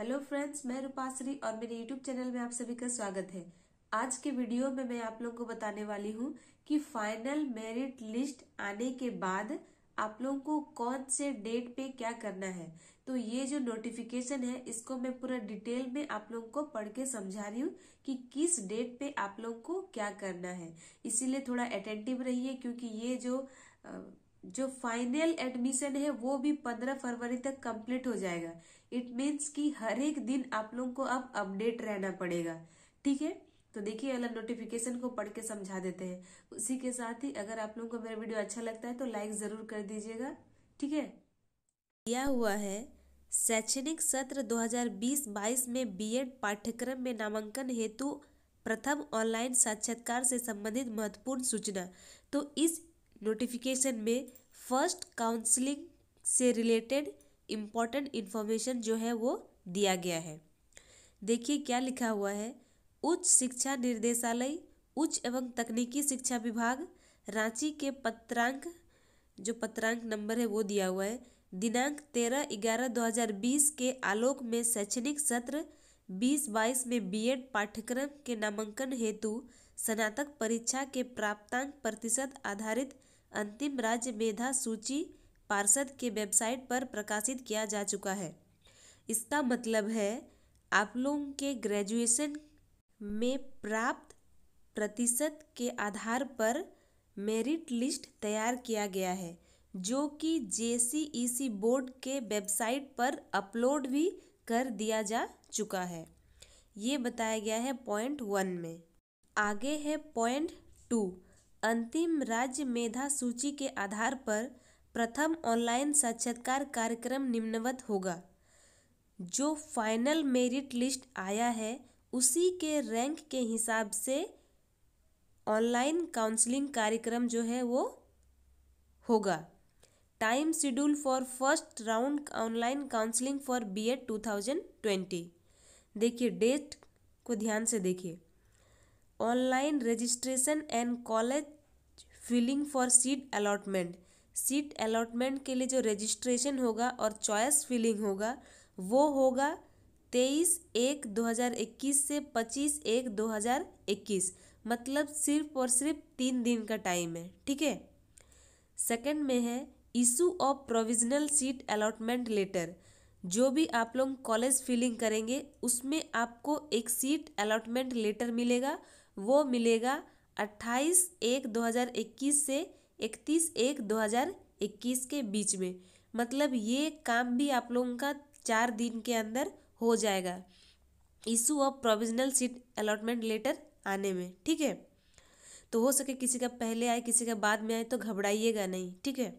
hello friends मैं रूपाश्री और मेरे यूट्यूब चैनल में आप सभी का स्वागत है आज के वीडियो में मैं आप लोगों को बताने वाली हूँ कि फाइनल मेरिट लिस्ट आने के बाद आप लोगों को कौन से डेट पे क्या करना है तो ये जो नोटिफिकेशन है इसको मैं पूरा डिटेल में आप लोगों को पढ़ के समझा रही हूँ कि किस डेट पे आप लोगों को क्या करना है इसीलिए थोड़ा अटेंटिव रहिए क्योंकि ये जो आ, जो फाइनल एडमिशन है वो भी पंद्रह फरवरी तक कंप्लीट हो जाएगा इट मीन्स कि हर एक दिन आप लोगों को अब अपडेट रहना पड़ेगा ठीक है तो देखिए अलग नोटिफिकेशन को पढ़ के समझा देते हैं उसी के साथ ही अगर आप लोगों को मेरा वीडियो अच्छा लगता है तो लाइक जरूर कर दीजिएगा ठीक है दिया हुआ है शैक्षणिक सत्र 2020-22 में बीएड पाठ्यक्रम में नामांकन हेतु प्रथम ऑनलाइन साक्षात्कार से संबंधित महत्वपूर्ण सूचना तो इस नोटिफिकेशन में फर्स्ट काउंसलिंग से रिलेटेड इम्पॉर्टेंट इन्फॉर्मेशन जो है वो दिया गया है देखिए क्या लिखा हुआ है उच्च शिक्षा निर्देशालय उच्च एवं तकनीकी शिक्षा विभाग रांची के पत्रांक जो पत्रांक नंबर है वो दिया हुआ है दिनांक तेरह ग्यारह दो हज़ार बीस के आलोक में शैक्षणिक सत्र बीस बाईस में बीएड पाठ्यक्रम के नामांकन हेतु स्नातक परीक्षा के प्राप्तांक प्रतिशत आधारित अंतिम राज्य मेधा सूची पार्षद के वेबसाइट पर प्रकाशित किया जा चुका है इसका मतलब है आप लोगों के ग्रेजुएशन में प्राप्त प्रतिशत के आधार पर मेरिट लिस्ट तैयार किया गया है जो कि जे बोर्ड के वेबसाइट पर अपलोड भी कर दिया जा चुका है ये बताया गया है पॉइंट वन में आगे है पॉइंट टू अंतिम राज्य मेधा सूची के आधार पर प्रथम ऑनलाइन साक्षात्कार कार्यक्रम निम्नवत होगा जो फाइनल मेरिट लिस्ट आया है उसी के रैंक के हिसाब से ऑनलाइन काउंसलिंग कार्यक्रम जो है वो होगा time schedule for first round online counselling for BEd 2020 देखिए डेट को ध्यान से देखिए online registration and college filling for seat allotment seat allotment के लिए जो रजिस्ट्रेशन होगा और चॉइस फिलिंग होगा वो होगा तेईस एक दो हज़ार इक्कीस से पच्चीस एक दो हज़ार इक्कीस मतलब सिर्फ और सिर्फ तीन दिन का टाइम है ठीक है सेकंड में है issue of provisional seat allotment letter जो भी आप लोग कॉलेज फिलिंग करेंगे उसमें आपको एक सीट अलॉटमेंट लेटर मिलेगा वो मिलेगा अट्ठाईस एक दो हजार इक्कीस से इकतीस एक दो हजार इक्कीस के बीच में मतलब ये काम भी आप लोगों का चार दिन के अंदर हो जाएगा issue of provisional seat allotment letter आने में ठीक है तो हो सके किसी का पहले आए किसी का बाद में आए तो घबराइएगा नहीं ठीक है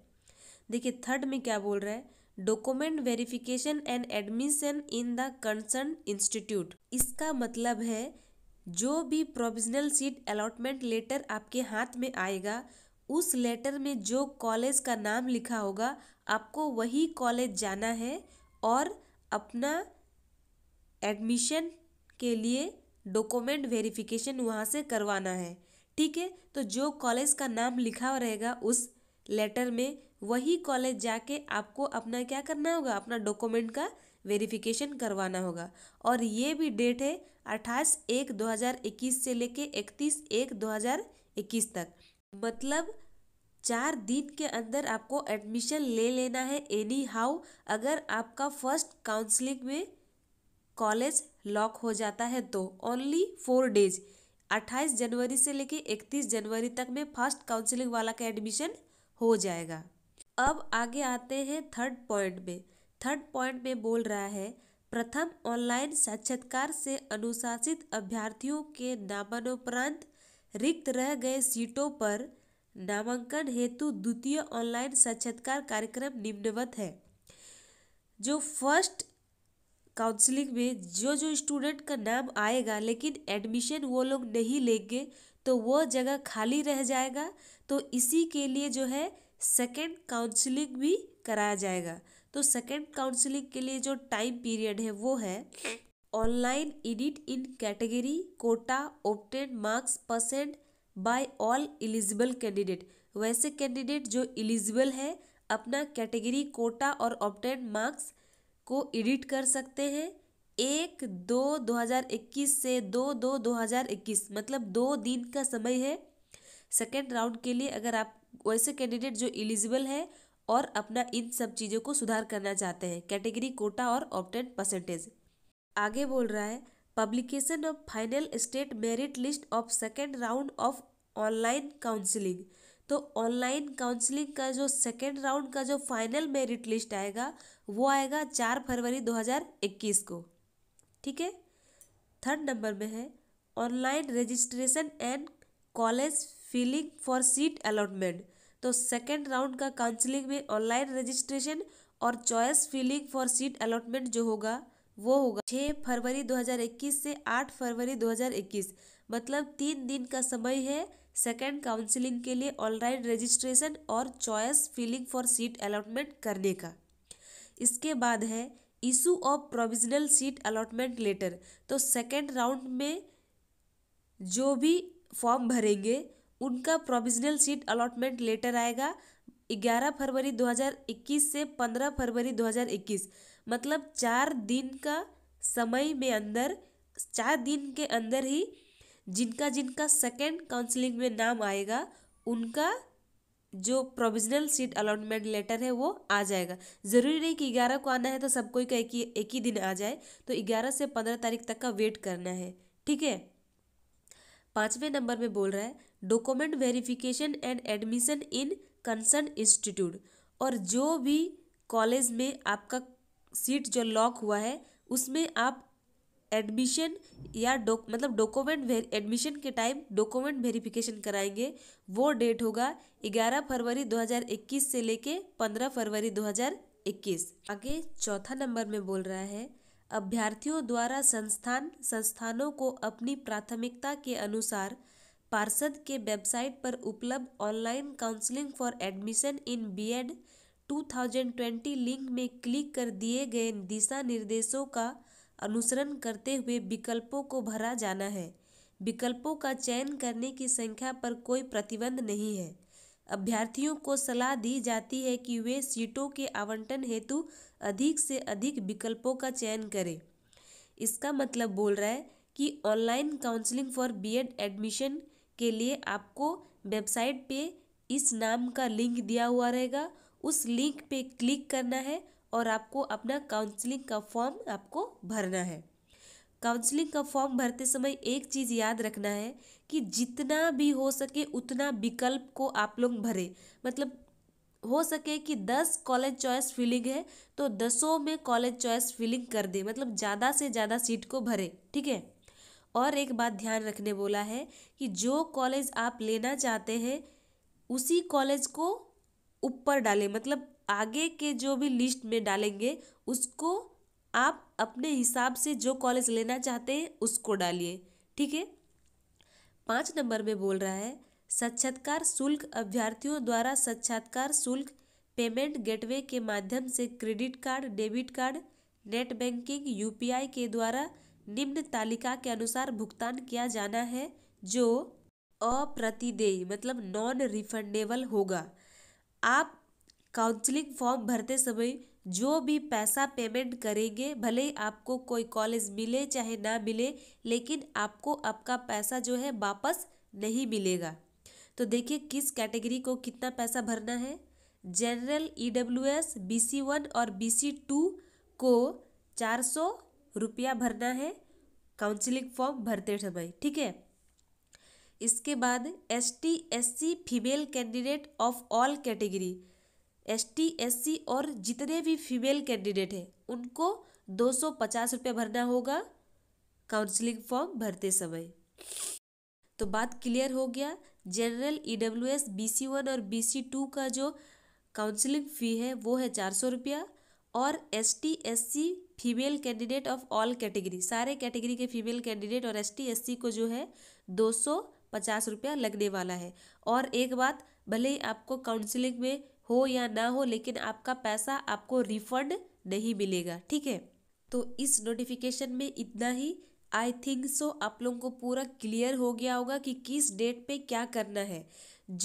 देखिए थर्ड में क्या बोल रहा है document verification and admission in the concern institute इसका मतलब है जो भी प्रोविजनल सीट अलॉटमेंट लेटर आपके हाथ में आएगा उस लेटर में जो कॉलेज का नाम लिखा होगा आपको वही कॉलेज जाना है और अपना एडमिशन के लिए डॉक्यूमेंट वेरिफिकेशन वहाँ से करवाना है ठीक है तो जो कॉलेज का नाम लिखा रहेगा उस लेटर में वही कॉलेज जाके आपको अपना क्या करना होगा अपना डॉक्यूमेंट का वेरिफिकेशन करवाना होगा और ये भी डेट है अट्ठाईस एक 2021 से लेके इकतीस एक 2021 तक मतलब चार दिन के अंदर आपको एडमिशन ले लेना है एनी हाउ अगर आपका फर्स्ट काउंसलिंग में कॉलेज लॉक हो जाता है तो ओनली फोर डेज 28 जनवरी से लेके 31 जनवरी तक में फर्स्ट काउंसलिंग वाला का एडमिशन हो जाएगा अब आगे आते हैं थर्ड पॉइंट में थर्ड पॉइंट में बोल रहा है प्रथम ऑनलाइन साक्षात्कार से अनुशासित अभ्यर्थियों के नामानुपरांत रिक्त रह गए सीटों पर नामांकन हेतु द्वितीय ऑनलाइन साक्षात्कार कार्यक्रम निम्नवत है जो फर्स्ट काउंसलिंग में जो जो स्टूडेंट का नाम आएगा लेकिन एडमिशन वो लोग नहीं लेंगे तो वो जगह खाली रह जाएगा तो इसी के लिए जो है सेकेंड काउंसलिंग भी कराया जाएगा तो सेकेंड काउंसलिंग के लिए जो टाइम पीरियड है वो है online edit in category quota opted marks percent by all eligible candidate वैसे कैंडिडेट जो एलिजिबल है अपना कैटेगरी कोटा और ऑप्टेड मार्क्स को एडिट कर सकते हैं एक दो दो हज़ार इक्कीस से दो दो दो हज़ार इक्कीस मतलब दो दिन का समय है सेकेंड राउंड के लिए अगर आप वैसे कैंडिडेट जो एलिजिबल है और अपना इन सब चीज़ों को सुधार करना चाहते हैं कैटेगरी कोटा और ऑप्टेंट परसेंटेज आगे बोल रहा है publication of final state merit list of second round of online counselling तो ऑनलाइन काउंसलिंग का जो सेकेंड राउंड का जो फाइनल मेरिट लिस्ट आएगा वो आएगा चार फरवरी 2021 को ठीक है थर्ड नंबर में है online registration and college filling for seat allotment तो सेकेंड राउंड का काउंसलिंग में ऑनलाइन रजिस्ट्रेशन और choice filling for seat allotment जो होगा वो होगा छः फरवरी 2021 से 8 फरवरी 2021 मतलब तीन दिन का समय है सेकेंड काउंसलिंग के लिए ऑनलाइन रजिस्ट्रेशन और choice filling for seat allotment करने का इसके बाद है issue of provisional seat allotment letter तो सेकेंड राउंड में जो भी फॉर्म भरेंगे उनका प्रोविजनल सीट अलॉटमेंट लेटर आएगा 11 फरवरी 2021 से 15 फरवरी 2021 मतलब चार दिन का समय में अंदर चार दिन के अंदर ही जिनका जिनका सेकेंड काउंसलिंग में नाम आएगा उनका जो प्रोविजनल सीट अलॉटमेंट लेटर है वो आ जाएगा ज़रूरी नहीं कि ग्यारह को आना है तो सबको का एक ही एक ही दिन आ जाए तो ग्यारह से पंद्रह तारीख तक का वेट करना है ठीक है पाँचवें नंबर में बोल रहा है document verification and admission in concern institute और जो भी कॉलेज में आपका सीट जो लॉक हुआ है उसमें आप एडमिशन या डॉक मतलब डॉक्यूमेंट एडमिशन के टाइम डॉक्यूमेंट वेरिफिकेशन कराएंगे वो डेट होगा ग्यारह फरवरी 2021 से लेके पंद्रह फरवरी 2021 आगे चौथा नंबर में बोल रहा है अभ्यर्थियों द्वारा संस्थान संस्थानों को अपनी प्राथमिकता के अनुसार पार्षद के वेबसाइट पर उपलब्ध online counselling for admission in BEd 2020 link में क्लिक कर दिए गए दिशा निर्देशों का अनुसरण करते हुए विकल्पों को भरा जाना है विकल्पों का चयन करने की संख्या पर कोई प्रतिबंध नहीं है अभ्यर्थियों को सलाह दी जाती है कि वे सीटों के आवंटन हेतु अधिक से अधिक विकल्पों का चयन करें इसका मतलब बोल रहा है कि online counselling for BEd admission के लिए आपको वेबसाइट पे इस नाम का लिंक दिया हुआ रहेगा उस लिंक पे क्लिक करना है और आपको अपना काउंसलिंग का फॉर्म आपको भरना है काउंसलिंग का फॉर्म भरते समय एक चीज़ याद रखना है कि जितना भी हो सके उतना विकल्प को आप लोग भरें मतलब हो सके कि दस कॉलेज चॉइस फिलिंग है तो दसों में कॉलेज चॉइस फिलिंग कर दे मतलब ज़्यादा से ज़्यादा सीट को भरे ठीक है और एक बात ध्यान रखने बोला है कि जो कॉलेज आप लेना चाहते हैं उसी कॉलेज को ऊपर डालें मतलब आगे के जो भी लिस्ट में डालेंगे उसको आप अपने हिसाब से जो कॉलेज लेना चाहते हैं उसको डालिए ठीक है पाँच नंबर में बोल रहा है साक्षात्कार शुल्क अभ्यर्थियों द्वारा साक्षात्कार शुल्क पेमेंट गेटवे के माध्यम से credit card debit card net banking UPI के द्वारा निम्न तालिका के अनुसार भुगतान किया जाना है जो अप्रतिदेय मतलब नॉन रिफंडेबल होगा आप काउंसलिंग फॉर्म भरते समय जो भी पैसा पेमेंट करेंगे भले ही आपको कोई कॉलेज मिले चाहे ना मिले लेकिन आपको आपका पैसा जो है वापस नहीं मिलेगा तो देखिए किस कैटेगरी को कितना पैसा भरना है general E W S B C one और बी सी टू को चार सौ रुपया भरना है काउंसिलिंग फॉर्म भरते समय ठीक है इसके बाद S T S C female candidate of all category ST SC और जितने भी फीमेल कैंडिडेट हैं उनको दो सौ पचास रुपये भरना होगा काउंसलिंग फॉर्म भरते समय तो बात क्लियर हो गया general E W S B C one और बी सी टू का जो काउंसलिंग फ़ी है वो है चार सौ रुपया और S T S C female candidate of all category सारे कैटेगरी के फीमेल कैंडिडेट और एस टी एस सी को जो है दो सौ पचास रुपया लगने वाला है और एक बात भले ही आपको काउंसलिंग में हो या ना हो लेकिन आपका पैसा आपको रिफंड नहीं मिलेगा ठीक है तो इस नोटिफिकेशन में इतना ही आई थिंक सो आप लोगों को पूरा क्लियर हो गया होगा कि किस डेट पे क्या करना है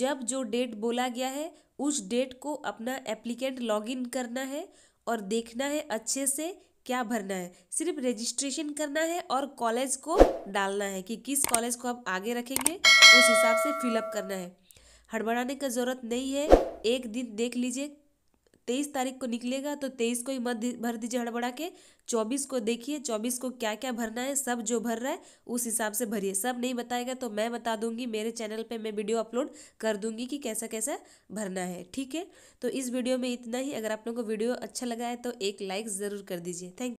जब जो डेट बोला गया है उस डेट को अपना एप्लीकेंट लॉगिन करना है और देखना है अच्छे से क्या भरना है सिर्फ रजिस्ट्रेशन करना है और कॉलेज को डालना है कि किस कॉलेज को आप आगे रखेंगे उस हिसाब से फिलअप करना है हड़बड़ाने का ज़रूरत नहीं है एक दिन देख लीजिए तेईस तारीख को निकलेगा तो तेईस को ही मत भर दीजिए हड़बड़ा के चौबीस को देखिए चौबीस को क्या क्या भरना है सब जो भर रहा है उस हिसाब से भरिए सब नहीं बताएगा तो मैं बता दूंगी मेरे चैनल पे मैं वीडियो अपलोड कर दूंगी कि कैसा कैसा भरना है ठीक है तो इस वीडियो में इतना ही अगर आप लोगों को वीडियो अच्छा लगा है तो एक लाइक ज़रूर कर दीजिए थैंक